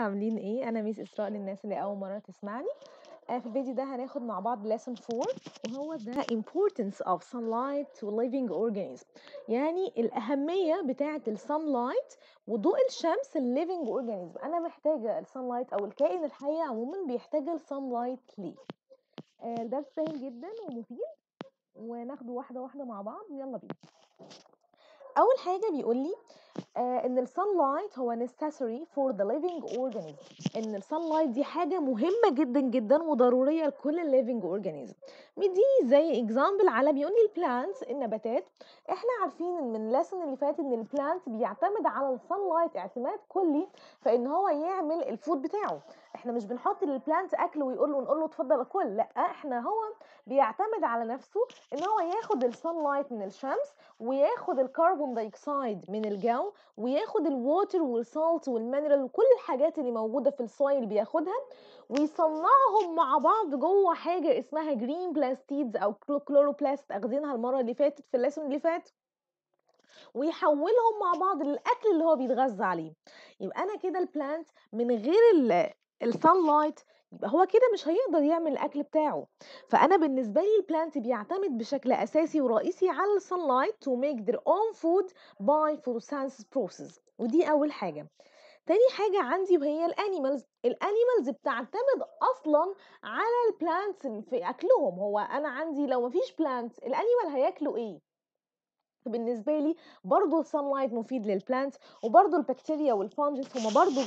عاملين ايه انا ميس اسراء للناس اللي اول مره تسمعني آه، في الفيديو ده هناخد مع بعض lesson 4 وهو the importance of sunlight to living organism يعني الأهمية بتاعة sunlight وضوء الشمس living organism أنا محتاجة sunlight أو الكائن الحي عموما بيحتاج sunlight ليه آه درس سهل جدا ومفيد وناخده واحدة واحدة مع بعض يلا بينا أول حاجة بيقول لي آه، ان إن لايت هو necessary for the living organism إن لايت دي حاجة مهمة جدًا، جدًا وضرورية لكل الliving organism مدّيني زي example على بيقول لي البلانتس النباتات إحنا عارفين من الليسن اللي فات إن البلانتس بيعتمد على لايت اعتماد كلّي في إن هو يعمل الفود بتاعه، إحنا مش بنحط للبلانتس أكل ويقول له ونقول له اتفضل اكل لأ، إحنا هو بيعتمد على نفسه إن هو ياخد لايت من الشمس وياخد الكربون دايكسايد من الجو بتاعه وياخد الووتر والسالت والمينرال وكل الحاجات اللي موجوده في السويل بياخدها ويصنعهم مع بعض جوه حاجه اسمها جرين بلاستيدز او كلوروبلاست اخدينها المره اللي فاتت في الليسون اللي فات ويحولهم مع بعض للاكل اللي هو بيتغذى عليه يبقى انا كده البلانت من غير الصن يبقى هو كده مش هيقدر يعمل الأكل بتاعه فأنا بالنسبة لي البلانت بيعتمد بشكل أساسي ورئيسي على لايت to make their own food by photosynthesis process ودي أول حاجة تاني حاجة عندي وهي الانيمالز الانيمالز بتعتمد اصلا على البلانتس في اكلهم هو انا عندي لو مفيش بلانتس الانيمال هياكلوا ايه بالنسبه لي برضه لايت مفيد للبلانتس وبرضه البكتيريا والفانجس هما برضه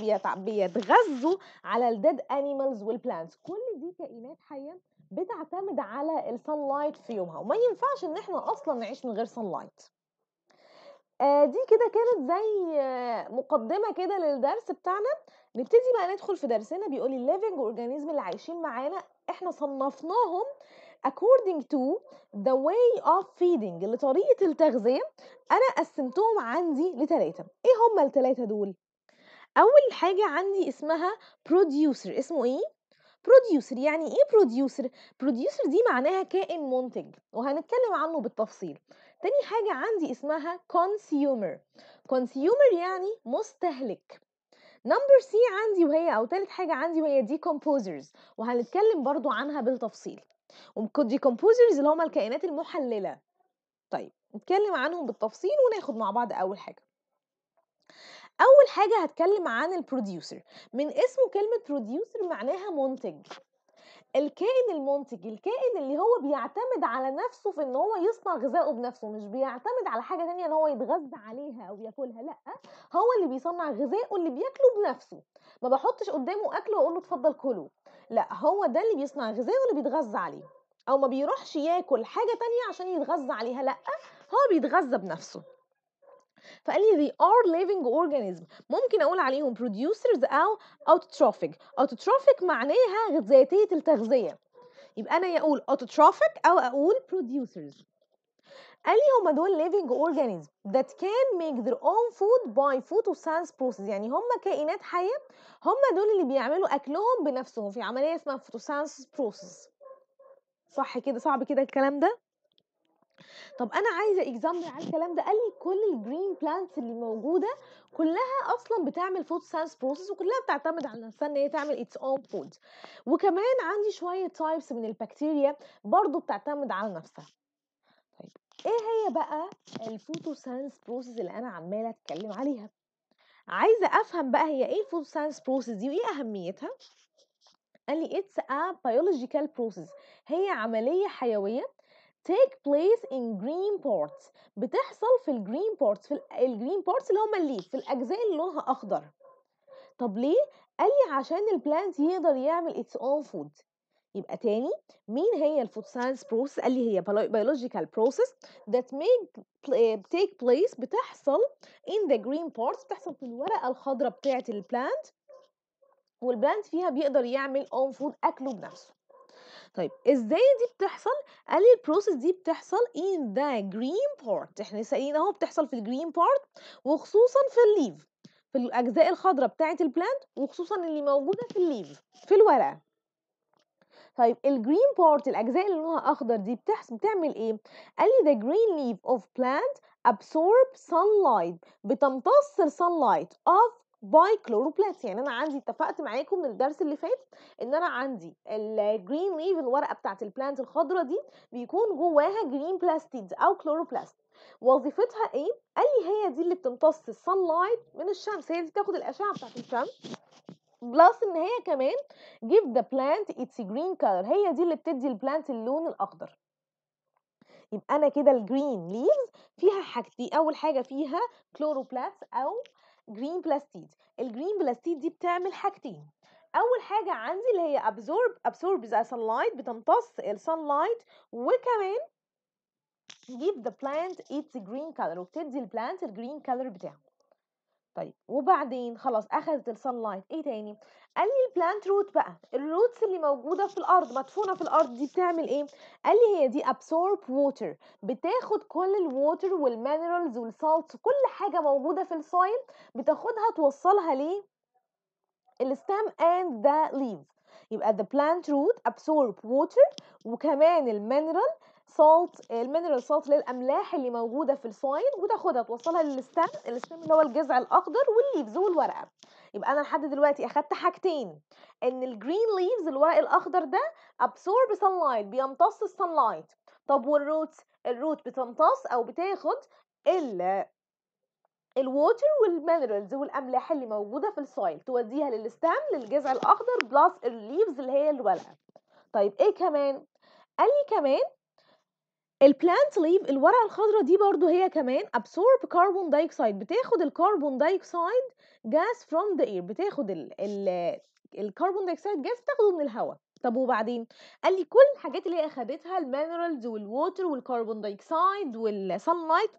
بيتغذوا على الديد انيمالز والبلانتس كل دي كائنات حيه بتعتمد على لايت في يومها وما ينفعش ان احنا اصلا نعيش من غير لايت آه، دي كده كانت زي آه، مقدمه كده للدرس بتاعنا نبتدي بقى ندخل في درسنا بيقول الليفنج اورجانيزم اللي عايشين معانا احنا صنفناهم according to the way of feeding اللي طريقة التغذية أنا قسمتهم عندي لتلاتة إيه هما التلاتة دول؟ أول حاجة عندي اسمها producer اسمه إيه؟ producer يعني إيه producer؟ producer دي معناها كائن منتج وهنتكلم عنه بالتفصيل تاني حاجة عندي اسمها consumer consumer يعني مستهلك نمبر سي عندي وهي او تالت حاجه عندي وهي دي كومبوزرز وهنتكلم برضو عنها بالتفصيل والديكمبوزرز اللي هم الكائنات المحلله طيب نتكلم عنهم بالتفصيل وناخد مع بعض اول حاجه اول حاجه هتكلم عن البروديوسر من اسمه كلمه بروديوسر معناها منتج الكائن المنتج الكائن اللي هو بيعتمد على نفسه في ان هو يصنع غذائه بنفسه مش بيعتمد على حاجه تانية ان هو يتغذى عليها او ياكلها لا هو اللي بيصنع غذائه اللي بياكله بنفسه ما بحطش قدامه اكل واقول له اتفضل كله لا هو ده اللي بيصنع غذائه اللي بيتغذى عليه او ما بيروحش ياكل حاجه تانية عشان يتغذى عليها لا هو بيتغذى بنفسه فقال لي they are living organism ممكن اقول عليهم producers او autotrophic autotrophic معناها ذاتيه التغذيه يبقى انا يا اقول autotrophic او اقول producers قال لي هما دول living organism that can make their own food by photosynthesis process يعني هما كائنات حية هما دول اللي بيعملوا أكلهم بنفسهم في عملية اسمها photosynthesis process صح كده صعب كده الكلام ده طب انا عايزه اكزامبل على الكلام ده قال لي كل الجرين بلانتس اللي موجوده كلها اصلا بتعمل فود ساينس بروسيس وكلها بتعتمد على نفسها ان هي تعمل اتس اون فود وكمان عندي شويه تايبس من البكتيريا برضو بتعتمد على نفسها إيه هي بقى الphotoscience process اللي أنا عمالة أتكلم عليها عايزة أفهم بقى هي إيه الphotoscience process دي وإيه أهميتها قال لي اتس ا بايولوجيكال بروسيس هي عملية حيوية take place in green parts بتحصل في الجرين بارتس في الجرين بارتس اللي هما الليف في الأجزاء اللي لونها أخضر طب ليه؟ قال لي عشان البلانت يقدر يعمل its own food يبقى تاني مين هي الفود ساينس بروسس قال لي هي بيولوجيكال بروسس ذات ميك تيك بليس بتحصل ان ذا جرين بارتس بتحصل في الورقه الخضراء بتاعه البلانت والبلانت فيها بيقدر يعمل اون فود اكله بنفسه طيب ازاي دي بتحصل قال لي البروسس دي بتحصل in the green part احنا سائلين اهو بتحصل في الجرين part وخصوصا في الليف في الاجزاء الخضراء بتاعه البلانت وخصوصا اللي موجوده في الليف في الورقه طيب الجرين بارت الاجزاء اللي لونها اخضر دي بتحس بتعمل ايه قال لي the green leaf of plant absorb sunlight بتمتص sunlight of كلوروبلاست يعني انا عندي اتفقت معاكم من الدرس اللي فات ان انا عندي الجرين ليف الورقه بتاعه البلانت الخضراء دي بيكون جواها جرين بلاستيد او كلوروبلاست وظيفتها ايه قال لي هي دي اللي بتمتص الصن لايت من الشمس هي دي بتاخد الاشعه بتاعه الشمس بلس ان هي كمان give the plant its green color هي دي اللي بتدي البلانت اللون الاخضر يبقى انا كده الجرين ليفز فيها حاجتين اول حاجه فيها كلوروبلاست او جرين بلاستيد الجرين بلاستيد دي بتعمل حاجتين اول حاجه عندي اللي هي absorb absorbs the sunlight بتمتص السانلايت وكمان give the plant its green color وبتدي البلانت الجرين color بتاعه طيب وبعدين خلاص اخذت الصن لايت ايه تاني قال لي البلانت روت بقى الروتس اللي موجوده في الارض مدفونه في الارض دي بتعمل ايه قال لي هي دي ابسورب ووتر بتاخد كل الووتر والمينرالز والسالت كل حاجه موجوده في السويل بتاخدها توصلها ليه الستام اند ذا ليف يبقى the plant root absorb water وكمان المينرال سولت المينرال آه، salt للاملاح اللي موجوده في السويد وتاخدها توصلها للستام الستام اللي هو الجذع الاخضر والليفز والورقه يبقى انا لحد دلوقتي اخدت حاجتين ان الجرين ليفز الورق الاخضر ده absorb sunlight بيمتص لايت طب والروت الروت بتمتص او بتاخد ال الووتر والمينرالز والاملاح اللي موجوده في السويل توديها للستام للجذع الاخضر بلس الليفز اللي هي الورقه طيب ايه كمان قال لي كمان البلانت ليف الورقه الخضراء دي برضو هي كمان absorb carbon dioxide بتاخد الكربون dioxide gas from the air بتاخد ال ال الكربون dioxide gas بتاخده من الهواء طب وبعدين قال لي كل الحاجات اللي هي اخدتها المينرالز والووتر والكربون دايوكسيد والسان لايت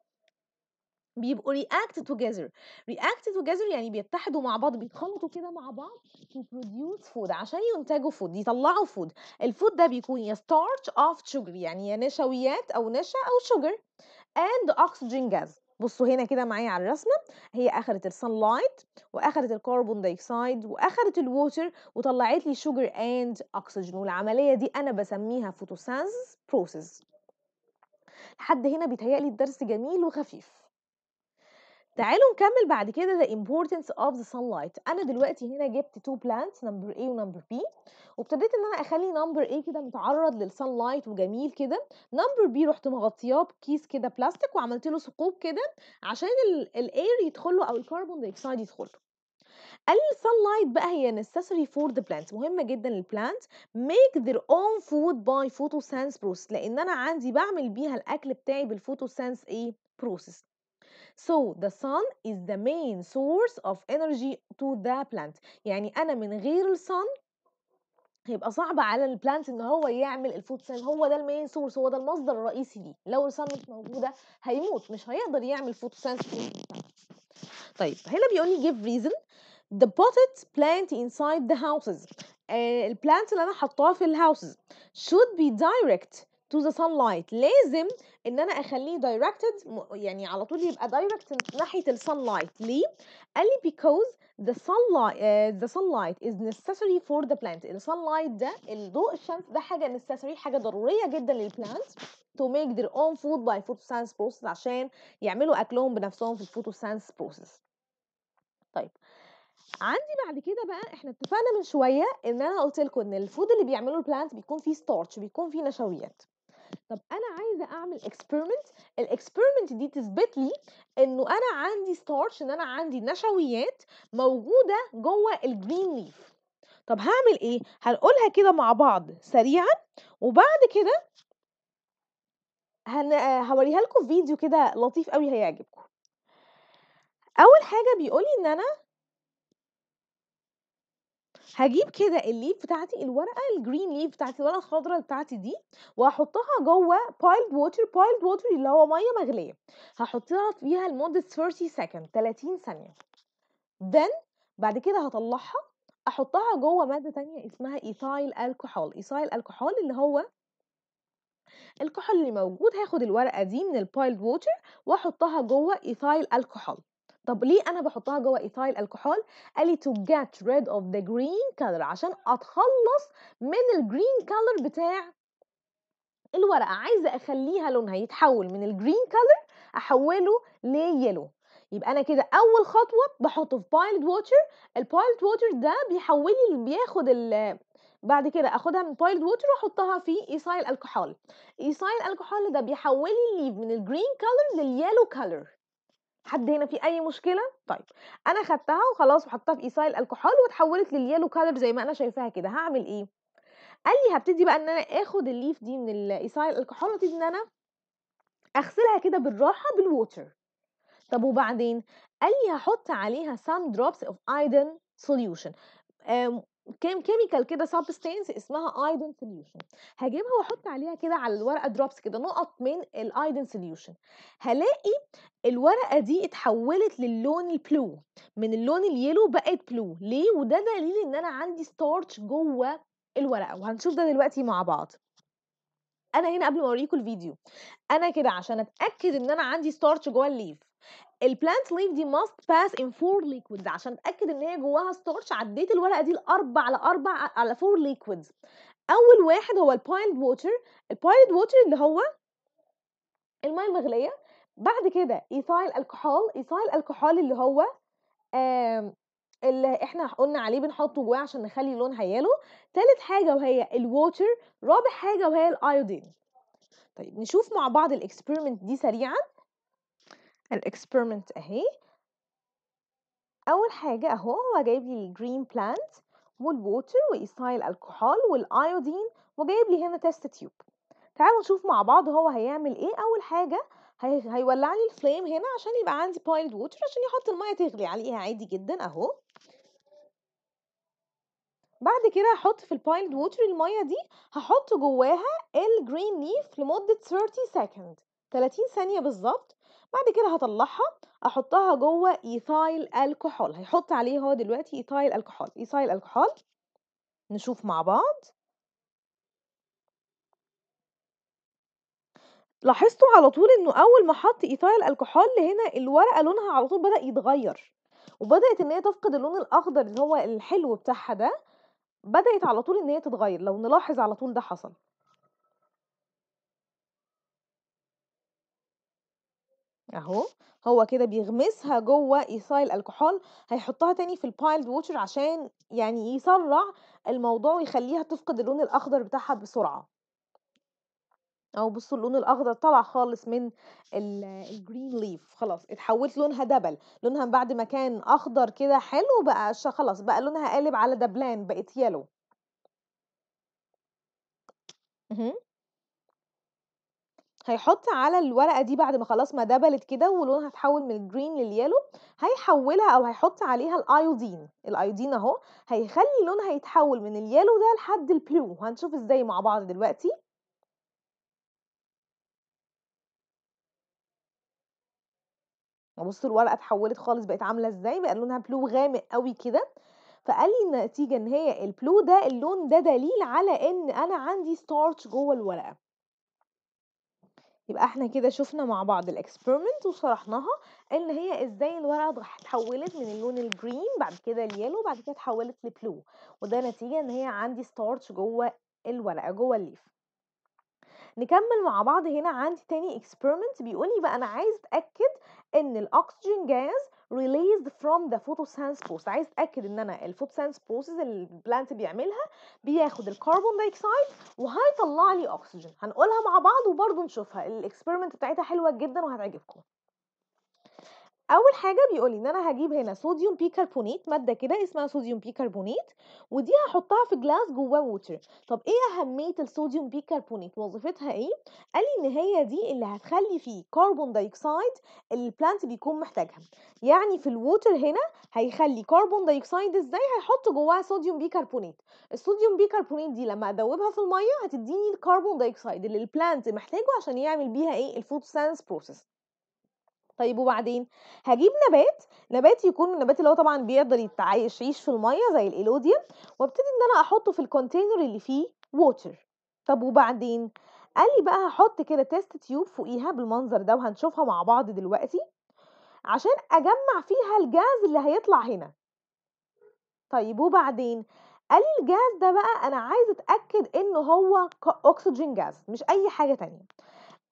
بيبقوا reacted together react together يعني بيتحدوا مع بعض بيتخلطوا كده مع بعض to produce food عشان ينتجوا food يطلعوا ال الفود ده بيكون يا starch of sugar يعني يا نشويات او نشا او sugar and oxygen gas بصوا هنا كده معايا على الرسمه هي اخذت sunlight واخذت الكربون دايوكسيد واخذت الووتر وطلعت لي sugar and oxygen والعمليه دي انا بسميها photosynthesis process لحد هنا بيتهيألي الدرس جميل وخفيف تعالوا نكمل بعد كده the importance of the sunlight انا دلوقتي هنا جبت two plants number A ونمبر B وابتديت ان انا اخلي نمبر A كده متعرض sunlight وجميل كده نمبر B رحت مغطياه بكيس كده بلاستيك وعملت له ثقوب كده عشان الاير يدخله او الكربون دايوكسيد يدخله قال sunlight بقى هي necessary for the plants مهمة جدا plants make their own food by photosynthesis process لأن أنا عندي بعمل بيها الأكل بتاعي بالفوتوسينس إيه بروسيس So the sun is the main source of energy to the plant يعني أنا من غير sun هيبقى صعب على البلانت ان هو يعمل الفود سيل هو ده المين سورس هو ده المصدر الرئيسي ليه لو الصن مش موجوده هيموت مش هيقدر يعمل فوتوسينثيسيس طيب هنا بيقول لي give reason the potted plant inside the houses آه البلانت اللي انا حطاها في الهاوسز should be direct to the sunlight لازم ان انا اخليه directed يعني على طول يبقى direct ناحيه ال sunlight ليه قال لي because the sunlight uh, the sunlight is necessary for the plant ال sunlight ده الضوء الشمس ده حاجه necessary حاجه ضروريه جدا للبلانت to make their own food by photosynthesis process عشان يعملوا اكلهم بنفسهم في photosynthesis process طيب عندي بعد كده بقى احنا اتفقنا من شويه ان انا قلت لكم ان الفود اللي بيعمله البلانت بيكون فيه ستارتش بيكون فيه نشويات طب أنا عايزة أعمل اكسبيرمنت الاكسبيرمنت دي تثبت لي إنه أنا عندي ستارش إن أنا عندي نشويات موجودة جوه الجرين ليف طب هعمل إيه؟ هنقولها كده مع بعض سريعا وبعد كده هن... هوريها لكم فيديو كده لطيف قوي هيعجبكم اول حاجه بيقولي ان انا هجيب كده الليف بتاعتي الورقه الجرين ليف بتاعتي الورقه الخضراء بتاعتي دي وهحطها جوه بايلد ووتر بايلد ووتر اللي هو ميه مغليه هحطها فيها لمده 30 سكند 30 ثانيه then بعد كده هطلعها احطها جوه ماده تانية اسمها ايثايل الكحول ايثايل الكحول اللي هو الكحول اللي موجود هاخد الورقه دي من البايلد ووتر واحطها جوه ايثايل الكحول طب ليه انا بحطها جوه ايثايل الكحول قال لي تو جيت ريد اوف ذا جرين كلر عشان اتخلص من الجرين كلر بتاع الورقه عايزه اخليها لونها يتحول من الجرين كلر احوله ليلو يبقى انا كده اول خطوه بحطه في بايلد ووتر البايلد ووتر ده بيحول لي بياخد ال بعد كده اخدها من بايلد ووتر واحطها في ايثايل الكحول ايثايل الكحول ده بيحول لي الليف من الجرين كلر لليالو كلر حد هنا في اي مشكله طيب انا خدتها وخلاص وحطيتها في ايسايل الكحول وتحولت لليلو كالر زي ما انا شايفاها كده هعمل ايه قال لي هبتدي بقى ان انا اخد الليف دي من الايسايل الكحول وابتدي ان انا اغسلها كده بالراحه بالووتر طب وبعدين قال لي هحط عليها some drops of iodine solution كام كيميكال كده سبستانس اسمها ايدن سوليوشن هجيبها واحط عليها كده على الورقه دروبس كده نقط من الايدن سوليوشن هلاقي الورقه دي اتحولت للون البلو من اللون اليلو بقت بلو ليه وده دليل ان انا عندي ستارتش جوه الورقه وهنشوف ده دلوقتي مع بعض انا هنا قبل ما اوريكم الفيديو انا كده عشان اتاكد ان انا عندي ستارتش جوه الليف البلانت ليف دي ماست باس ان فور ليكويدز عشان اتاكد ان هي جواها ستارش عديت الورقه دي الاربع على اربع على فور ليكويدز اول واحد هو البايلد ووتر البايلد ووتر اللي هو الميه المغليه بعد كده ايثايل الكحول ايثايل الكحول اللي هو اللي احنا قلنا عليه بنحطه جواه عشان نخلي لونها يالو تالت حاجه وهي الووتر رابع حاجه وهي الايودين طيب نشوف مع بعض الاكسبيرمنت دي سريعا الاكسبيرمنت اهي اول حاجه اهو هو جايب لي الجرين بلانت والووتر وايثايل الكحول والايودين وجايب لي هنا تيست تيوب تعالوا نشوف مع بعض هو هيعمل ايه اول حاجه هي... هيولع لي الفليم هنا عشان يبقى عندي بويلد ووتر عشان يحط الميه تغلي عليها عادي جدا اهو بعد كده هحط في البايلد ووتر الميه دي هحط جواها الجرين ليف لمده 30 سكند 30 ثانيه بالظبط بعد كده هطلعها أحطّها جوّه إيثايل الكحول، هيحُط عليه هو دلوقتي إيثايل الكحول، إيثايل الكحول نشوف مع بعض. لاحظتوا على طول إنه أول ما حَط إيثايل الكحول هنا الورقة لونها على طول بدأ يتغيّر، وبدأت إن هي تفقد اللون الأخضر اللي هو الحلو بتاعها ده، بدأت على طول إن هي تتغيّر، لو نلاحظ على طول ده حصل. أهو، هو كده بيغمسها جوّه ايثايل الكحول هيحطها تاني في البايلد ووتر عشان يعني يسرّع الموضوع ويخلّيها تفقد اللون الأخضر بتاعها بسرعة. أهو بُصّوا اللون الأخضر طلع خالص من الجرين ليف خلاص اتحولِّت لونها دَبَل، لونها بعد ما كان أخضر كده حلو بقى خلاص بقى لونها قالب على دبلان بقت يلو اهم. هيحط على الورقة دي بعد ما خلاص ما دبلت كده ولونها اتحول من الجرين لليلو هيحولها او هيحط عليها الايودين الايودين اهو هيخلي لونها يتحول من اليلو ده لحد البلو هنشوف ازاي مع بعض دلوقتي بصوا الورقه اتحولت خالص بقت عامله ازاي بقى لونها بلو غامق قوي كده فقال لي النتيجه ان هي البلو ده اللون ده دليل على ان انا عندي ستارتش جوه الورقه يبقى احنا كده شفنا مع بعض الاكسبيرمنت وشرحناها ان هي ازاي الورقه اتحولت من اللون الجرين بعد كده اليلو بعد كده اتحولت لبلو وده نتيجه ان هي عندي ستارتش جوه الورقه جوه الليف نكمل مع بعض هنا عندي تاني اكسبيرمنت بيقولي بقى انا عايز اتاكد ان الاكسجين جاز released from the photosynthesis process عايز اتاكد ان انا الفوتوسينس بروسيس اللي البلانت بيعملها بياخد الكربون دايكسايد وهيطلع لي اكسجين هنقولها مع بعض وبرضه نشوفها الاكسبيرمنت بتاعتها حلوه جدا وهتعجبكم اول حاجه بيقولي ان انا هجيب هنا صوديوم بيكربونات ماده كده اسمها صوديوم بيكربونات ودي هحطها في جلاس جواه ووتر طب ايه اهميه الصوديوم بيكربونات وظيفتها ايه قال لي ان هي دي اللي هتخلي فيه كربون دايوكسيد اللي البلانت بيكون محتاجها يعني في الووتر هنا هيخلي كربون دايوكسيد ازاي هيحط جواها صوديوم بيكربونات الصوديوم بيكربونات دي لما ادوبها في الميه هتديني الكربون دايوكسيد اللي البلانت محتاجه عشان يعمل بيها ايه الفوتوسينس بروسيس طيب وبعدين هجيب نبات نبات يكون النبات اللي هو طبعا بيقدر يتعايش يعيش في الميه زي الايلوديا وابتدي ان انا احطه في الكونتينر اللي فيه ووتر طب وبعدين قال لي بقى هحط كده تيست تيوب فوقيها بالمنظر ده وهنشوفها مع بعض دلوقتي عشان اجمع فيها الجاز اللي هيطلع هنا طيب وبعدين قال لي الجاز ده بقى انا عايز اتاكد انه هو اكسجين جاز مش اي حاجه تانية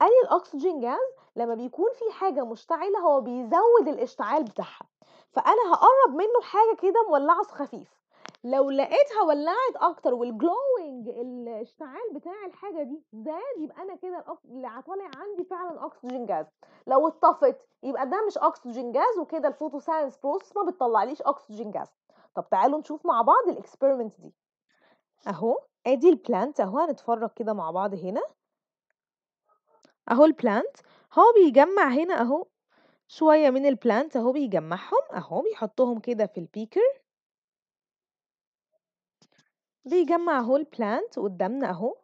قال لي الاكسجين جاز لما بيكون في حاجة مشتعلة هو بيزود الاشتعال بتاعها فأنا هقرب منه حاجة كده مولعة خفيف لو لقيتها ولعت اكتر والجلوينج الاشتعال بتاع الحاجه دي زاد يبقى انا كده اللي طالع عندي فعلا اكسجين جاز لو اتطفت يبقى ده مش اكسجين جاز وكده الفوتو ساينس بروسس ما بتطلعليش اكسجين جاز طب تعالوا نشوف مع بعض الاكسبيرمنت دي اهو ادي البلانت اهو هنتفرج كده مع بعض هنا أهو البلانت هو بيجمّع هنا أهو شوية من البلانت أهو بيجمّعهم أهو بيحطّهم كده في البيكر بيجمّع أهو البلانت قدّامنا أهو،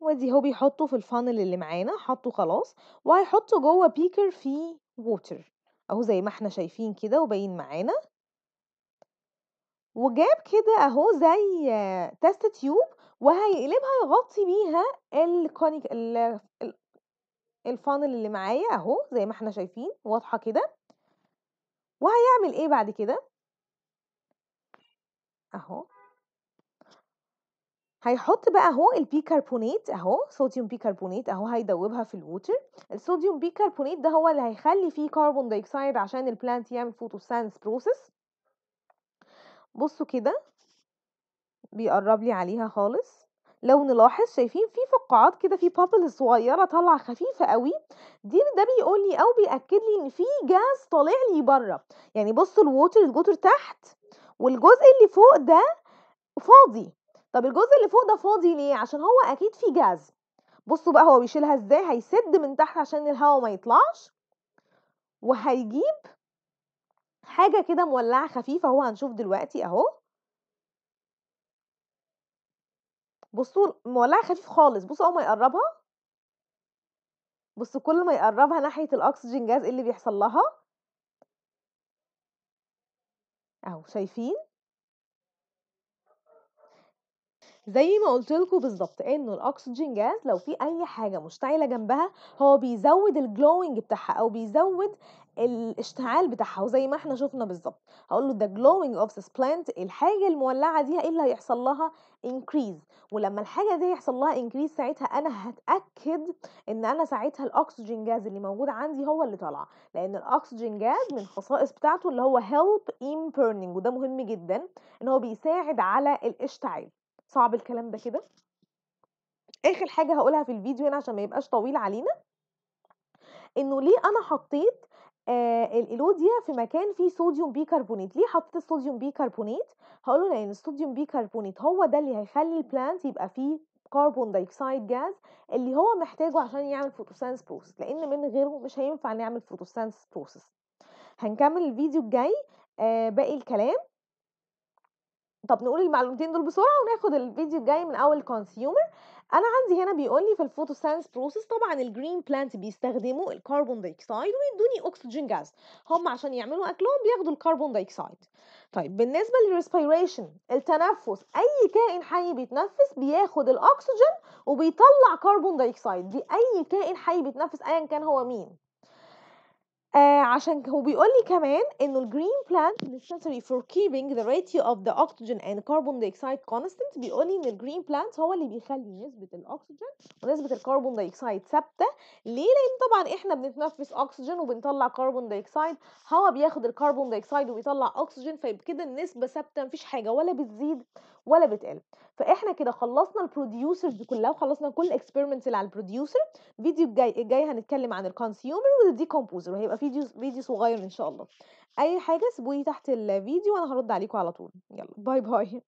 وأدي أهو بيحطّه في الفانل اللي معانا حطّه خلاص وهيحطّه جوّه بيكر فيه water أهو زي ما إحنا شايفين كده وباين معانا، وجاب كده أهو زي تيست تيوب وهيقلبها يغطّي بيها الكونيك ال الفانل اللي معايا أهو زي ما إحنا شايفين واضحة كده، وهيعمل إيه بعد كده أهو، هيحط بقى أهو البيكربونات أهو صوديوم بيكربونات أهو هيدوبها في الووتر الصوديوم بيكربونات ده هو اللي هيخلّي فيه كربون دايكسايد عشان البلانت يعمل photosynthesis process بصوا كده بيقرّب لي عليها خالص، لو نلاحظ شايفين في فقاعات كده في بابل صغيّرة طالعة خفيفة أوي، دي ده بيقول لي أو بيأكد لي إن في جاز طالع لي برّه، يعني بُصّوا الووتر الجوتر تحت والجزء اللي فوق ده فاضي، طَب الجزء اللي فوق ده فاضي ليه؟ عشان هو أكيد في جاز بُصّوا بقى هو بيشيلها إزاي، هيسِد من تحت عشان الهوا ما يطلعش، وهيجيب حاجة كده مولعة خفيفة أهو هنشوف دلوقتي أهو. بُصّوا مولّعة خفيف خالص، بُصّوا أول ما يقرّبها بُصّوا كل ما يقرّبها ناحية الأكسجين جاز إيه اللي بيحصل لها؟ أهو شايفين؟ زي ما قُلت لكم بالظبط إنه الأكسجين جاز لو في أي حاجة مشتعلة جنبها، هو بيزوّد الجلوينج بتاعها أو بيزوّد الاشتعال بتاعها وزي ما احنا شفنا بالظبط هقول له the glowing of this plant الحاجه المولعه دي ايه اللي هيحصل لها increase ولما الحاجه دي يحصل لها increase ساعتها انا هتاكد ان انا ساعتها الاكسجين جاز اللي موجود عندي هو اللي طالع لان الاكسجين جاز من خصائص بتاعته اللي هو help in burning وده مهم جدا ان هو بيساعد على الاشتعال صعب الكلام ده كده اخر حاجه هقولها في الفيديو هنا عشان ما يبقاش طويل علينا انه ليه انا حطيت آآ آه، الإيلوديا في مكان فيه صوديوم بيكربونات، ليه حطيت الصوديوم بيكربونات؟ هاقول لإن الصوديوم بيكربونات هو ده اللي هيخلّي البلانت يبقى فيه كربون دايكسايد جاز اللي هو محتاجه عشان يعمل photosynthesis بروسس لإن من غيره مش هينفع نعمل photosynthesis بروسس هنكمّل الفيديو الجاي آه، باقي الكلام. طَب نقول المعلومتين دول بسرعة وناخد الفيديو الجاي من أول كونسيومر انا عندي هنا بيقول لي في الفوتوسينس بروسيس طبعا الجرين بلانت بيستخدموا الكربون دايكسايد ويدوني اكسجين جاز هم عشان يعملوا اكلهم بياخدوا الكربون دايكسايد طيب بالنسبه للريسبيريشن التنفس اي كائن حي بيتنفس بياخد الاكسجين وبيطلع كربون دايكسايد دي اي كائن حي بيتنفس ايا كان هو مين آه عشان هو بيقول لي كمان إنه الجرين بلانت necessary for keeping the ratio of the oxygen and carbon dioxide constant بيقول لي إن الجرين بلانت هو اللي بيخلّي نسبة الأكسجين ونسبة الكربون دايوكسيد ثابتة، ليه؟ لإن طبعًا إحنا بنتنفّس أكسجين وبنطلّع كربون دايوكسيد، هو بياخد الكربون دايوكسيد وبيطلّع أكسجين فيبقى كده النسبة ثابتة مفيش حاجة ولا بتزيد ولا بتقل فاحنا كده خلصنا البروديوسرز كلها وخلصنا كل الاكسبيرمنتس اللي على البروديوسر الفيديو الجاي الجاي هنتكلم عن الكونسيومر والديكومبوزر وهيبقى فيديو فيديو صغير ان شاء الله اي حاجه سيبوني تحت الفيديو وانا هرد عليكم على طول يلا باي باي